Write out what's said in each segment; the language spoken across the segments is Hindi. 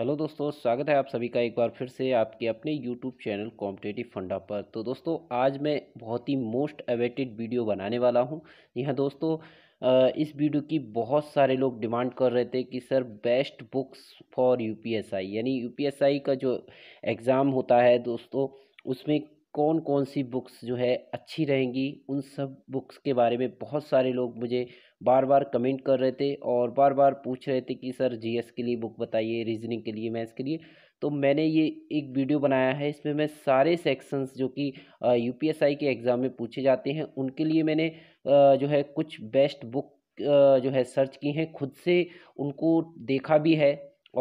हेलो दोस्तों स्वागत है आप सभी का एक बार फिर से आपके अपने यूट्यूब चैनल कॉम्पिटेटिव फंडा पर तो दोस्तों आज मैं बहुत ही मोस्ट अवेटेड वीडियो बनाने वाला हूं जी हाँ दोस्तों इस वीडियो की बहुत सारे लोग डिमांड कर रहे थे कि sir best books for UPSI यानी यूपीएसआई का जो एग्ज़ाम होता है दोस्तों उसमें कौन कौन सी बुक्स जो है अच्छी रहेंगी उन सब बुक्स के बारे में बहुत सारे लोग मुझे बार बार कमेंट कर रहे थे और बार बार पूछ रहे थे कि सर जीएस के लिए बुक बताइए रीजनिंग के लिए मैथ्स के लिए तो मैंने ये एक वीडियो बनाया है इसमें मैं सारे सेक्शंस जो कि यूपीएसआई के एग्ज़ाम में पूछे जाते हैं उनके लिए मैंने जो है कुछ बेस्ट बुक जो है सर्च की हैं खुद से उनको देखा भी है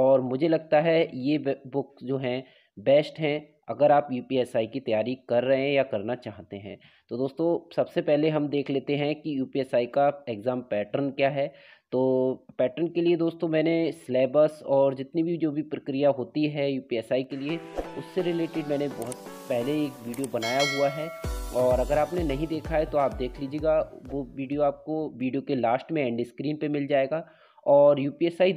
और मुझे लगता है ये बुक जो हैं बेस्ट हैं अगर आप यू की तैयारी कर रहे हैं या करना चाहते हैं तो दोस्तों सबसे पहले हम देख लेते हैं कि यू का एग्ज़ाम पैटर्न क्या है तो पैटर्न के लिए दोस्तों मैंने सिलेबस और जितनी भी जो भी प्रक्रिया होती है यू के लिए उससे रिलेटेड मैंने बहुत पहले एक वीडियो बनाया हुआ है और अगर आपने नहीं देखा है तो आप देख लीजिएगा वो वीडियो आपको वीडियो के लास्ट में एंड स्क्रीन पर मिल जाएगा और यू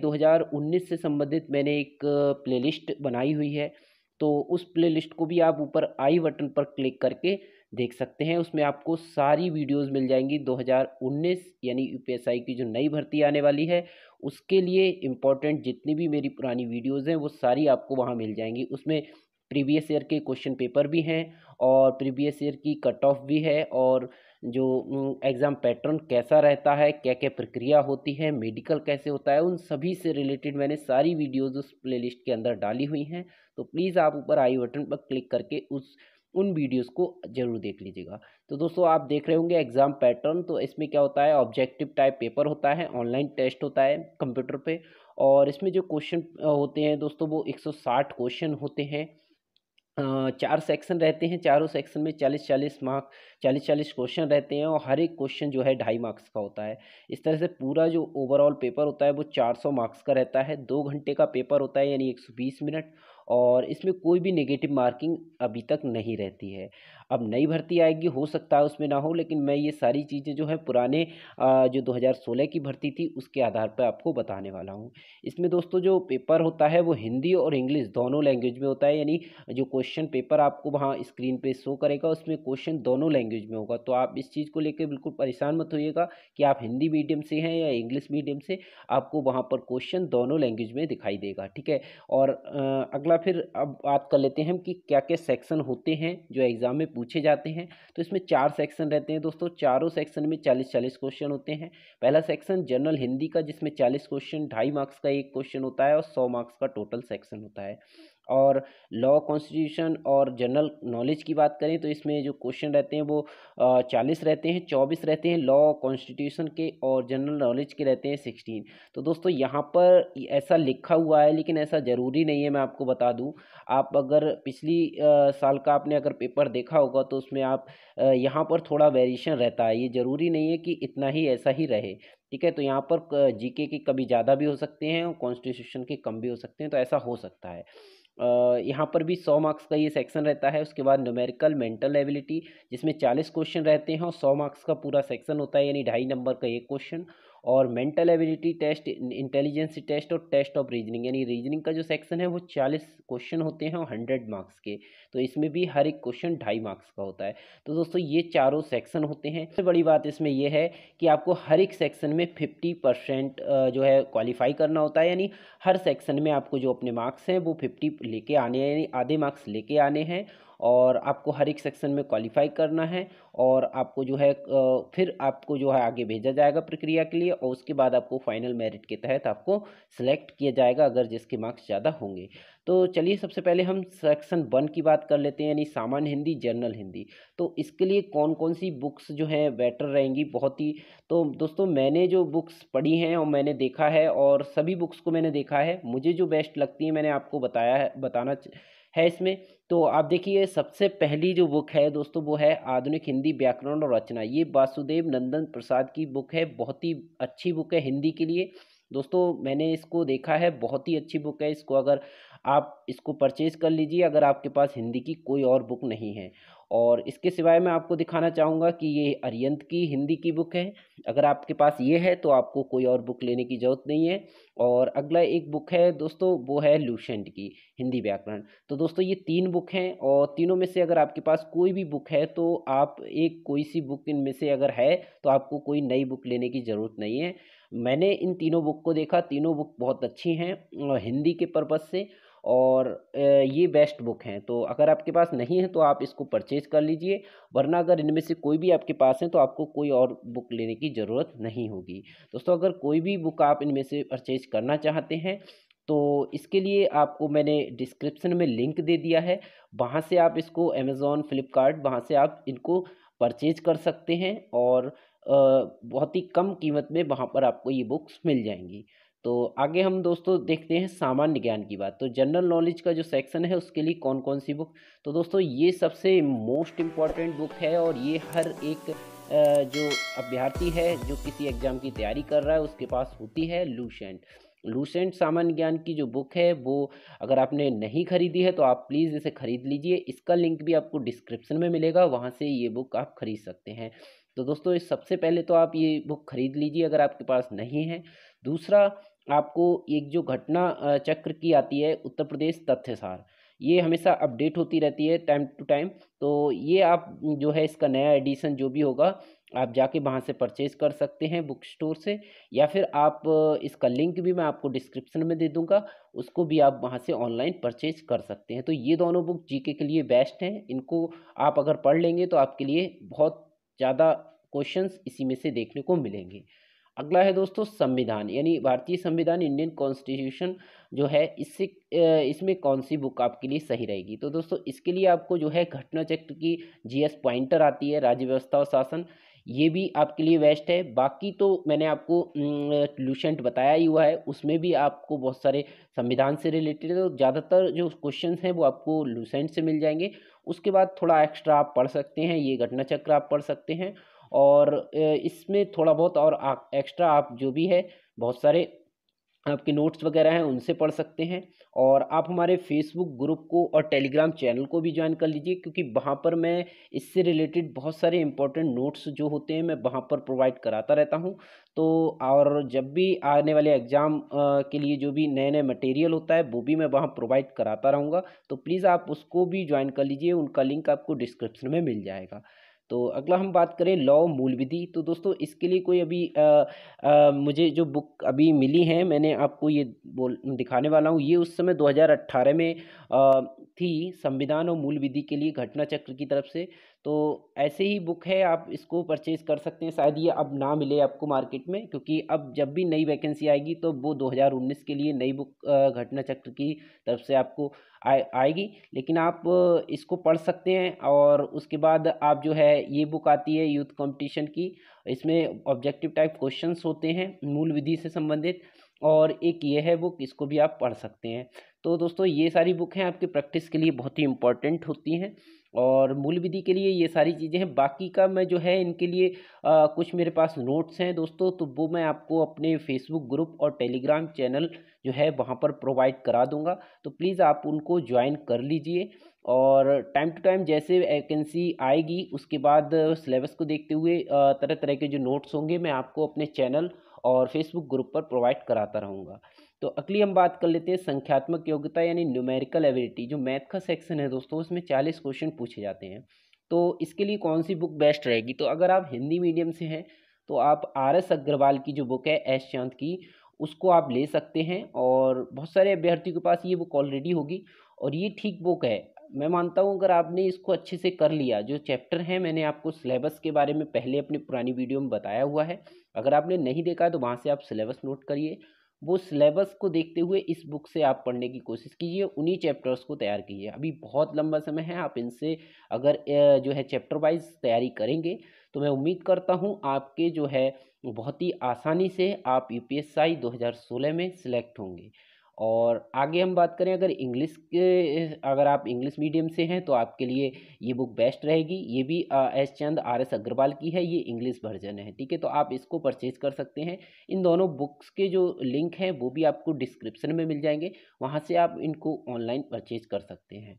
2019 से संबंधित मैंने एक प्लेलिस्ट बनाई हुई है तो उस प्लेलिस्ट को भी आप ऊपर आई बटन पर क्लिक करके देख सकते हैं उसमें आपको सारी वीडियोस मिल जाएंगी 2019 यानी यूपीएसआई की जो नई भर्ती आने वाली है उसके लिए इम्पॉर्टेंट जितनी भी मेरी पुरानी वीडियोस हैं वो सारी आपको वहाँ मिल जाएंगी उसमें प्रीवियस ईयर के क्वेश्चन पेपर भी हैं और प्रीवियस ईयर की कट ऑफ भी है और जो एग्ज़ाम पैटर्न कैसा रहता है क्या क्या प्रक्रिया होती है मेडिकल कैसे होता है उन सभी से रिलेटेड मैंने सारी वीडियोज़ उस प्लेलिस्ट के अंदर डाली हुई हैं तो प्लीज़ आप ऊपर आई बटन पर क्लिक करके उस उन वीडियोस को जरूर देख लीजिएगा तो दोस्तों आप देख रहे होंगे एग्ज़ाम पैटर्न तो इसमें क्या होता है ऑब्जेक्टिव टाइप पेपर होता है ऑनलाइन टेस्ट होता है कंप्यूटर पे और इसमें जो क्वेश्चन होते हैं दोस्तों वो 160 क्वेश्चन होते हैं चार सेक्शन रहते हैं चारों सेक्शन में चालीस चालीस मार्क चालीस चालीस क्वेश्चन रहते हैं और हर एक क्वेश्चन जो है ढाई मार्क्स का होता है इस तरह से पूरा जो ओवरऑल पेपर होता है वो चार सौ मार्क्स का रहता है दो घंटे का पेपर होता है यानी एक सौ बीस मिनट और इसमें कोई भी नेगेटिव मार्किंग अभी तक नहीं रहती है अब नई भर्ती आएगी हो सकता है उसमें ना हो लेकिन मैं ये सारी चीज़ें जो है पुराने जो 2016 की भर्ती थी उसके आधार पर आपको बताने वाला हूँ इसमें दोस्तों जो पेपर होता है वो हिंदी और इंग्लिश दोनों लैंग्वेज में होता है यानी जो क्वेश्चन पेपर आपको वहाँ स्क्रीन पर शो करेगा उसमें क्वेश्चन दोनों लैंग्वेज में होगा तो आप इस चीज़ को लेकर बिल्कुल परेशान मत होइएगा कि आप हिंदी मीडियम से हैं या इंग्लिश मीडियम से आपको वहाँ पर क्वेश्चन दोनों लैंग्वेज में दिखाई देगा ठीक है और अगला फिर अब बात कर लेते हैं कि क्या क्या सेक्शन होते हैं जो एग्ज़ाम में पूछे जाते हैं तो इसमें चार सेक्शन रहते हैं दोस्तों चारों सेक्शन में चालीस चालीस क्वेश्चन होते हैं पहला सेक्शन जनरल हिंदी का जिसमें चालीस क्वेश्चन ढाई मार्क्स का एक क्वेश्चन होता है और सौ मार्क्स का टोटल सेक्शन होता है और लॉ कॉन्स्टिट्यूशन और जनरल नॉलेज की बात करें तो इसमें जो क्वेश्चन रहते हैं वो चालीस रहते हैं चौबीस रहते हैं लॉ कॉन्स्टिट्यूशन के और जनरल नॉलेज के रहते हैं सिक्सटीन तो दोस्तों यहाँ पर ऐसा लिखा हुआ है लेकिन ऐसा ज़रूरी नहीं है मैं आपको बता दूँ आप अगर पिछली आ, साल का आपने अगर पेपर देखा होगा तो उसमें आप यहाँ पर थोड़ा वेरिएशन रहता है ये ज़रूरी नहीं है कि इतना ही ऐसा ही रहे ठीक है तो यहाँ पर जीके के कभी ज़्यादा भी हो सकते हैं और कॉन्स्टिट्यूशन के कम भी हो सकते हैं तो ऐसा हो सकता है यहाँ पर भी सौ मार्क्स का ये सेक्शन रहता है उसके बाद न्यूमेरिकल मेंटल एबिलिटी जिसमें चालीस क्वेश्चन रहते हैं और सौ मार्क्स का पूरा सेक्शन होता है यानी ढाई नंबर का एक क्वेश्चन और mental ability test intelligency test और टेस्ट ऑफ रीजनिंग यानी रीजनिंग का जो सेक्शन है वो चालीस क्वेश्चन होते हैं और हंड्रेड मार्क्स के तो इसमें भी हर एक क्वेश्चन ढाई मार्क्स का होता है तो दोस्तों ये चारों सेक्शन होते हैं सबसे बड़ी बात इसमें यह है कि आपको हर एक सेक्शन में फिफ्टी परसेंट जो है क्वालिफाई करना होता है यानी हर सेक्शन में आपको जो अपने मार्क्स हैं वो फिफ्टी लेके आने हैं यानी आधे मार्क्स लेके आने हैं और आपको हर एक सेक्शन में क्वालिफाई करना है और आपको जो है फिर आपको जो है आगे भेजा जाएगा प्रक्रिया के लिए और उसके बाद आपको फाइनल मेरिट के तहत आपको सिलेक्ट किया जाएगा अगर जिसके मार्क्स ज़्यादा होंगे तो चलिए सबसे पहले हम सेक्शन वन की बात कर लेते हैं यानी सामान्य हिंदी जनरल हिंदी तो इसके लिए कौन कौन सी बुक्स जो हैं बेटर रहेंगी बहुत ही तो दोस्तों मैंने जो बुक्स पढ़ी हैं और मैंने देखा है और सभी बुक्स को मैंने देखा है मुझे जो बेस्ट लगती है मैंने आपको बताया है बताना है इसमें तो आप देखिए सबसे पहली जो बुक है दोस्तों वो है आधुनिक हिंदी व्याकरण और रचना ये वासुदेव नंदन प्रसाद की बुक है बहुत ही अच्छी बुक है हिंदी के लिए दोस्तों मैंने इसको देखा है बहुत ही अच्छी बुक है इसको अगर आप इसको परचेज़ कर लीजिए अगर आपके पास हिंदी की कोई और बुक नहीं है और इसके सिवाय मैं आपको दिखाना चाहूँगा कि ये अरियंत की हिंदी की बुक है अगर आपके पास ये है तो आपको कोई और बुक लेने की ज़रूरत नहीं है और अगला एक बुक है दोस्तों वो है लूशेंट की हिंदी व्याकरण तो दोस्तों ये तीन बुक हैं और तीनों में से अगर आपके पास कोई भी बुक है तो आप एक कोई सी बुक इनमें से अगर है तो आपको कोई नई बुक लेने की ज़रूरत नहीं है मैंने इन तीनों बुक को देखा तीनों बुक बहुत अच्छी हैं हिंदी के पर्पज़ से और ये बेस्ट बुक हैं तो अगर आपके पास नहीं है तो आप इसको परचेज़ कर लीजिए वरना अगर इनमें से कोई भी आपके पास है तो आपको कोई और बुक लेने की ज़रूरत नहीं होगी दोस्तों अगर कोई भी बुक आप इनमें से परचेज़ करना चाहते हैं तो इसके लिए आपको मैंने डिस्क्रिप्शन में लिंक दे दिया है वहाँ से आप इसको अमेज़ोन फ्लिपकार्ट वहाँ से आप इनको परचेज कर सकते हैं और बहुत ही कम कीमत में वहाँ पर आपको ये बुक्स मिल जाएंगी तो आगे हम दोस्तों देखते हैं सामान्य ज्ञान की बात तो जनरल नॉलेज का जो सेक्शन है उसके लिए कौन कौन सी बुक तो दोस्तों ये सबसे मोस्ट इम्पॉर्टेंट बुक है और ये हर एक जो अभ्यर्थी है जो किसी एग्ज़ाम की तैयारी कर रहा है उसके पास होती है लूसेंट लूसेंट सामान्य ज्ञान की जो बुक है वो अगर आपने नहीं खरीदी है तो आप प्लीज़ इसे ख़रीद लीजिए इसका लिंक भी आपको डिस्क्रिप्शन में मिलेगा वहाँ से ये बुक आप ख़रीद सकते हैं तो दोस्तों सबसे पहले तो आप ये बुक ख़रीद लीजिए अगर आपके पास नहीं है दूसरा आपको एक जो घटना चक्र की आती है उत्तर प्रदेश तथ्यसार ये हमेशा अपडेट होती रहती है टाइम टू टाइम तो ये आप जो है इसका नया एडिशन जो भी होगा आप जाके वहाँ से परचेज़ कर सकते हैं बुक स्टोर से या फिर आप इसका लिंक भी मैं आपको डिस्क्रिप्शन में दे दूँगा उसको भी आप वहाँ से ऑनलाइन परचेज कर सकते हैं तो ये दोनों बुक जीके के लिए बेस्ट हैं इनको आप अगर पढ़ लेंगे तो आपके लिए बहुत ज़्यादा क्वेश्चंस इसी में से देखने को मिलेंगे अगला है दोस्तों संविधान यानी भारतीय संविधान इंडियन कॉन्स्टिट्यूशन जो है इससे इसमें कौन सी बुक आपके लिए सही रहेगी तो दोस्तों इसके लिए आपको जो है घटना चक्र की जीएस पॉइंटर आती है राज्य व्यवस्था और शासन ये भी आपके लिए बेस्ट है बाकी तो मैंने आपको लूसेंट बताया ही हुआ है उसमें भी आपको बहुत सारे संविधान से रिलेटेड तो ज़्यादातर जो क्वेश्चन हैं वो आपको लूसेंट से मिल जाएंगे उसके बाद थोड़ा एक्स्ट्रा आप पढ़ सकते हैं ये घटना चक्र आप पढ़ सकते हैं और इसमें थोड़ा बहुत और आ, एक्स्ट्रा आप जो भी है बहुत सारे आपके नोट्स वगैरह हैं उनसे पढ़ सकते हैं और आप हमारे फेसबुक ग्रुप को और टेलीग्राम चैनल को भी ज्वाइन कर लीजिए क्योंकि वहाँ पर मैं इससे रिलेटेड बहुत सारे इंपॉर्टेंट नोट्स जो होते हैं मैं वहाँ पर प्रोवाइड कराता रहता हूँ तो और जब भी आने वाले एग्ज़ाम के लिए जो भी नए नए मटेरियल होता है वो भी मैं वहाँ प्रोवाइड कराता रहूँगा तो प्लीज़ आप उसको भी ज्वाइन कर लीजिए उनका लिंक आपको डिस्क्रिप्शन में मिल जाएगा तो अगला हम बात करें लॉ मूल विधि तो दोस्तों इसके लिए कोई अभी आ, आ, मुझे जो बुक अभी मिली है मैंने आपको ये बोल दिखाने वाला हूँ ये उस समय 2018 में आ, थी संविधान और मूल विधि के लिए घटना चक्र की तरफ से तो ऐसे ही बुक है आप इसको परचेज़ कर सकते हैं शायद ये अब ना मिले आपको मार्केट में क्योंकि अब जब भी नई वैकेंसी आएगी तो वो 2019 के लिए नई बुक घटना चक्र की तरफ से आपको आ, आएगी लेकिन आप इसको पढ़ सकते हैं और उसके बाद आप जो है ये बुक आती है यूथ कंपटीशन की इसमें ऑब्जेक्टिव टाइप क्वेश्चन होते हैं मूल विधि से संबंधित और एक ये है बुक इसको भी आप पढ़ सकते हैं तो दोस्तों ये सारी बुक हैं आपके प्रैक्टिस के लिए बहुत ही इंपॉर्टेंट होती हैं और मूल विधि के लिए ये सारी चीज़ें हैं बाकी का मैं जो है इनके लिए आ, कुछ मेरे पास नोट्स हैं दोस्तों तो वो मैं आपको अपने फेसबुक ग्रुप और टेलीग्राम चैनल जो है वहाँ पर प्रोवाइड करा दूँगा तो प्लीज़ आप उनको ज्वाइन कर लीजिए और टाइम टू टाइम जैसे वैकेंसी आएगी उसके बाद सिलेबस को देखते हुए तरह तरह के जो नोट्स होंगे मैं आपको अपने चैनल और फेसबुक ग्रुप पर प्रोवाइड कराता रहूँगा तो अगली हम बात कर लेते हैं संख्यात्मक योग्यता यानी न्यूमेरिकल एबिलिटी जो मैथ का सेक्शन है दोस्तों उसमें चालीस क्वेश्चन पूछे जाते हैं तो इसके लिए कौन सी बुक बेस्ट रहेगी तो अगर आप हिंदी मीडियम से हैं तो आप आर एस अग्रवाल की जो बुक है एस चांद की उसको आप ले सकते हैं और बहुत सारे अभ्यर्थियों के पास ये बुक ऑलरेडी होगी और ये ठीक बुक है मैं मानता हूँ अगर आपने इसको अच्छे से कर लिया जो चैप्टर है मैंने आपको सिलेबस के बारे में पहले अपनी पुरानी वीडियो में बताया हुआ है अगर आपने नहीं देखा तो वहाँ से आप सिलेबस नोट करिए वो सिलेबस को देखते हुए इस बुक से आप पढ़ने की कोशिश कीजिए उन्हीं चैप्टर्स को तैयार कीजिए अभी बहुत लंबा समय है आप इनसे अगर जो है चैप्टर वाइज तैयारी करेंगे तो मैं उम्मीद करता हूँ आपके जो है बहुत ही आसानी से आप यू पी 2016 में सिलेक्ट होंगे और आगे हम बात करें अगर इंग्लिश के अगर आप इंग्लिश मीडियम से हैं तो आपके लिए ये बुक बेस्ट रहेगी ये भी S Chand R S Agarwal की है ये इंग्लिश वर्जन है ठीक है तो आप इसको परचेज कर सकते हैं इन दोनों बुक्स के जो लिंक हैं वो भी आपको डिस्क्रिप्शन में मिल जाएंगे वहाँ से आप इनको ऑनलाइन परचेज कर सकते हैं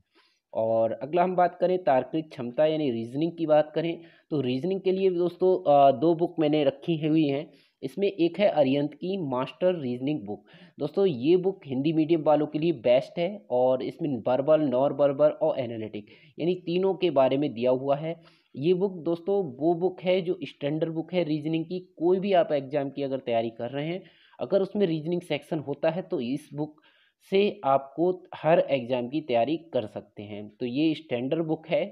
और अगला हम बात करें तार्किक क्षमता यानी रीजनिंग की बात करें तो रीजनिंग के लिए दोस्तों दो बुक मैंने रखी हुई हैं इसमें एक है अरियंत की मास्टर रीजनिंग बुक दोस्तों ये बुक हिंदी मीडियम वालों के लिए बेस्ट है और इसमें बर्बल नॉर बर्बल और एनालिटिक यानी तीनों के बारे में दिया हुआ है ये बुक दोस्तों वो बुक है जो स्टैंडर्ड बुक है रीजनिंग की कोई भी आप एग्ज़ाम की अगर तैयारी कर रहे हैं अगर उसमें रीजनिंग सेक्शन होता है तो इस बुक से आपको हर एग्ज़ाम की तैयारी कर सकते हैं तो ये स्टैंडर्ड बुक है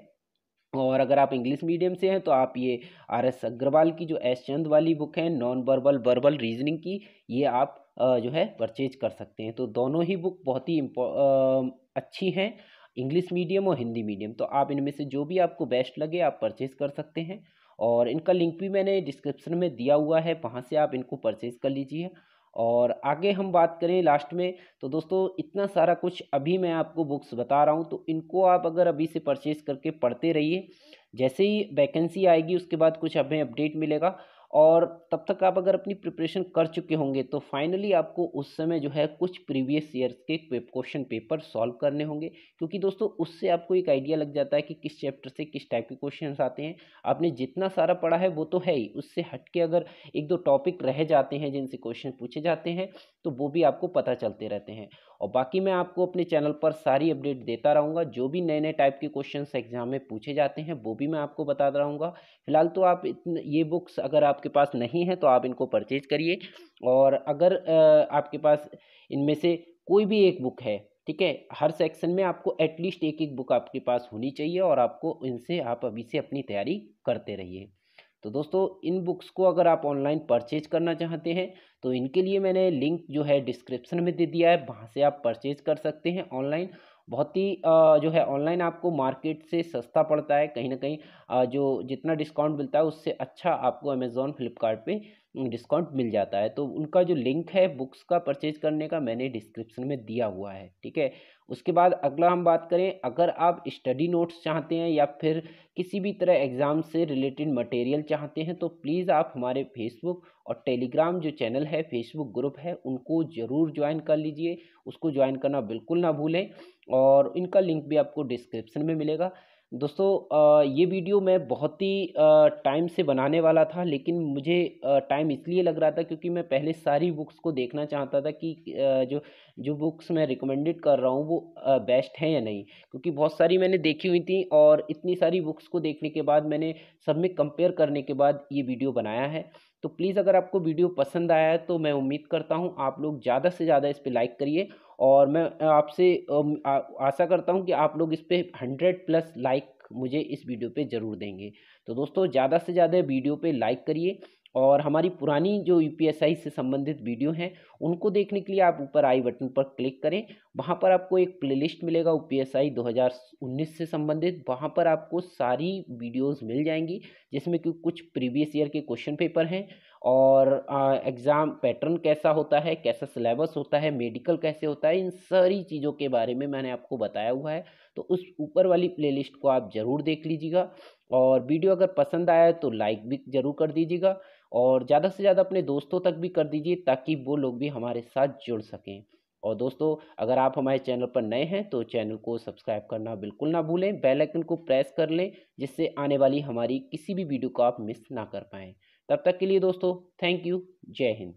और अगर आप इंग्लिश मीडियम से हैं तो आप ये आर एस अग्रवाल की जो एस चंद वाली बुक है नॉन वर्बल वर्बल रीजनिंग की ये आप जो है परचेज कर सकते हैं तो दोनों ही बुक बहुत ही अच्छी हैं इंग्लिश मीडियम और हिंदी मीडियम तो आप इनमें से जो भी आपको बेस्ट लगे आप परचेज़ कर सकते हैं और इनका लिंक भी मैंने डिस्क्रिप्शन में दिया हुआ है वहाँ से आप इनको परचेज़ कर लीजिए और आगे हम बात करें लास्ट में तो दोस्तों इतना सारा कुछ अभी मैं आपको बुक्स बता रहा हूँ तो इनको आप अगर अभी से परचेज़ करके पढ़ते रहिए जैसे ही वैकेंसी आएगी उसके बाद कुछ हमें अपडेट मिलेगा और तब तक आप अगर अपनी प्रिपरेशन कर चुके होंगे तो फाइनली आपको उस समय जो है कुछ प्रीवियस ईयर्स के क्वेश्चन पेपर सॉल्व करने होंगे क्योंकि दोस्तों उससे आपको एक आइडिया लग जाता है कि किस चैप्टर से किस टाइप के क्वेश्चन आते हैं आपने जितना सारा पढ़ा है वो तो है ही उससे हट के अगर एक दो टॉपिक रह जाते हैं जिनसे क्वेश्चन पूछे जाते हैं तो वो भी आपको पता चलते रहते हैं और बाकी मैं आपको अपने चैनल पर सारी अपडेट देता रहूँगा जो भी नए नए टाइप के क्वेश्चन एग्जाम में पूछे जाते हैं वो भी मैं आपको बताता रहूँगा फिलहाल तो आप ये बुक्स अगर आपके पास नहीं है तो आप इनको परचेज करिए और अगर आपके पास इनमें से कोई भी एक बुक है ठीक है हर सेक्शन में आपको एटलीस्ट एक एक बुक आपके पास होनी चाहिए और आपको इनसे आप अभी से अपनी तैयारी करते रहिए तो दोस्तों इन बुक्स को अगर आप ऑनलाइन परचेज करना चाहते हैं तो इनके लिए मैंने लिंक जो है डिस्क्रिप्शन में दे दिया है वहाँ से आप परचेज कर सकते हैं ऑनलाइन बहुत ही जो है ऑनलाइन आपको मार्केट से सस्ता पड़ता है कहीं ना कहीं जो जितना डिस्काउंट मिलता है उससे अच्छा आपको अमेज़ॉन फ्लिपकार्ट डिस्काउंट मिल जाता है तो उनका जो लिंक है बुक्स का परचेज करने का मैंने डिस्क्रिप्शन में दिया हुआ है ठीक है उसके बाद अगला हम बात करें अगर आप स्टडी नोट्स चाहते हैं या फिर किसी भी तरह एग्ज़ाम से रिलेटेड मटेरियल चाहते हैं तो प्लीज़ आप हमारे फेसबुक और टेलीग्राम जो चैनल है फेसबुक ग्रुप है उनको ज़रूर ज्वाइन कर लीजिए उसको ज्वाइन करना बिल्कुल ना भूलें और इनका लिंक भी आपको डिस्क्रिप्शन में मिलेगा दोस्तों ये वीडियो मैं बहुत ही टाइम से बनाने वाला था लेकिन मुझे टाइम इसलिए लग रहा था क्योंकि मैं पहले सारी बुक्स को देखना चाहता था कि जो जो बुक्स मैं रिकमेंडेड कर रहा हूँ वो बेस्ट हैं या नहीं क्योंकि बहुत सारी मैंने देखी हुई थी और इतनी सारी बुक्स को देखने के बाद मैंने सब में कंपेयर करने के बाद ये वीडियो बनाया है तो प्लीज़ अगर आपको वीडियो पसंद आया है तो मैं उम्मीद करता हूँ आप लोग ज़्यादा से ज़्यादा इस पर लाइक करिए और मैं आपसे आशा करता हूँ कि आप लोग इस पर हंड्रेड प्लस लाइक मुझे इस वीडियो पे ज़रूर देंगे तो दोस्तों ज़्यादा से ज़्यादा वीडियो पे लाइक करिए और हमारी पुरानी जो यू से संबंधित वीडियो हैं उनको देखने के लिए आप ऊपर आई बटन पर क्लिक करें वहाँ पर आपको एक प्लेलिस्ट मिलेगा यू 2019 से संबंधित वहाँ पर आपको सारी वीडियोस मिल जाएंगी जिसमें कि कुछ प्रीवियस ईयर के क्वेश्चन पेपर हैं और एग्ज़ाम पैटर्न कैसा होता है कैसा सिलेबस होता है मेडिकल कैसे होता है इन सारी चीज़ों के बारे में मैंने आपको बताया हुआ है तो उस ऊपर वाली प्लेलिस्ट को आप ज़रूर देख लीजिएगा और वीडियो अगर पसंद आया तो लाइक भी ज़रूर कर दीजिएगा और ज़्यादा से ज़्यादा अपने दोस्तों तक भी कर दीजिए ताकि वो लोग भी हमारे साथ जुड़ सकें और दोस्तों अगर आप हमारे चैनल पर नए हैं तो चैनल को सब्सक्राइब करना बिल्कुल ना भूलें बेल आइकन को प्रेस कर लें जिससे आने वाली हमारी किसी भी वीडियो को आप मिस ना कर पाएँ तब तक के लिए दोस्तों थैंक यू जय हिंद